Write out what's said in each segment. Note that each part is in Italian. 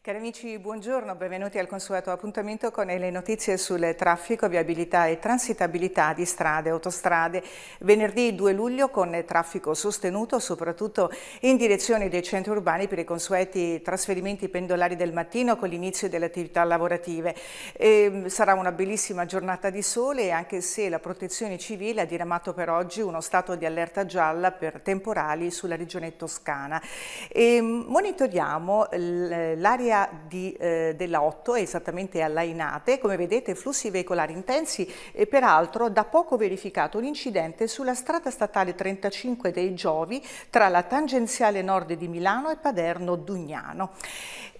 Cari amici, buongiorno, benvenuti al consueto appuntamento con le notizie sul traffico, viabilità e transitabilità di strade e autostrade. Venerdì 2 luglio con traffico sostenuto soprattutto in direzione dei centri urbani per i consueti trasferimenti pendolari del mattino con l'inizio delle attività lavorative. E ehm, sarà una bellissima giornata di sole anche se la protezione civile ha diramato per oggi uno stato di allerta gialla per temporali sulla regione toscana. E ehm, monitoriamo l'area l'area eh, della 8 è esattamente all'Ainate, come vedete flussi veicolari intensi e peraltro da poco verificato un incidente sulla strada statale 35 dei Giovi tra la tangenziale nord di Milano e Paderno Dugnano.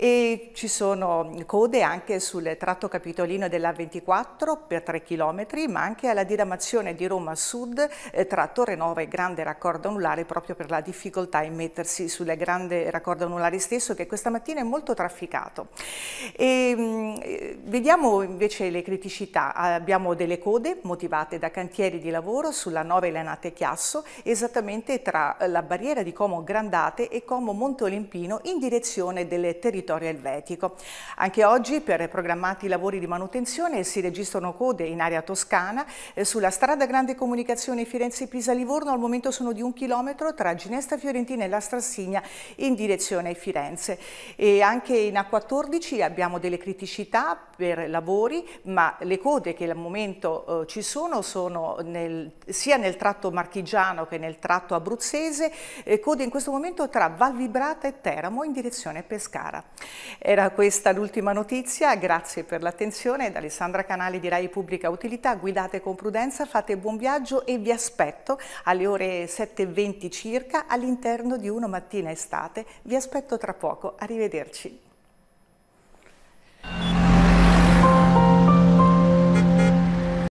E ci sono code anche sul tratto capitolino della 24 per 3 km, ma anche alla diramazione di Roma Sud eh, tra Nova e Grande Raccordo Anulare proprio per la difficoltà in mettersi sulle grande raccordo anulare stesso che questa mattina è molto trafficato trafficato. E, ehm, vediamo invece le criticità. Abbiamo delle code motivate da cantieri di lavoro sulla 9 Lenate Chiasso, esattamente tra la barriera di Como Grandate e Como Monte Olimpino in direzione del territorio elvetico. Anche oggi per programmati lavori di manutenzione si registrano code in area toscana eh, sulla strada Grande Comunicazione Firenze-Pisa-Livorno al momento sono di un chilometro tra Ginestra Fiorentina e la Strassigna in direzione Firenze e anche in a 14 abbiamo delle criticità per lavori, ma le code che al momento eh, ci sono sono nel, sia nel tratto marchigiano che nel tratto abruzzese, eh, code in questo momento tra Val Vibrata e Teramo in direzione Pescara. Era questa l'ultima notizia, grazie per l'attenzione, da Alessandra Canali di Rai Pubblica Utilità, guidate con prudenza, fate buon viaggio e vi aspetto alle ore 7.20 circa all'interno di Uno Mattina Estate, vi aspetto tra poco, arrivederci.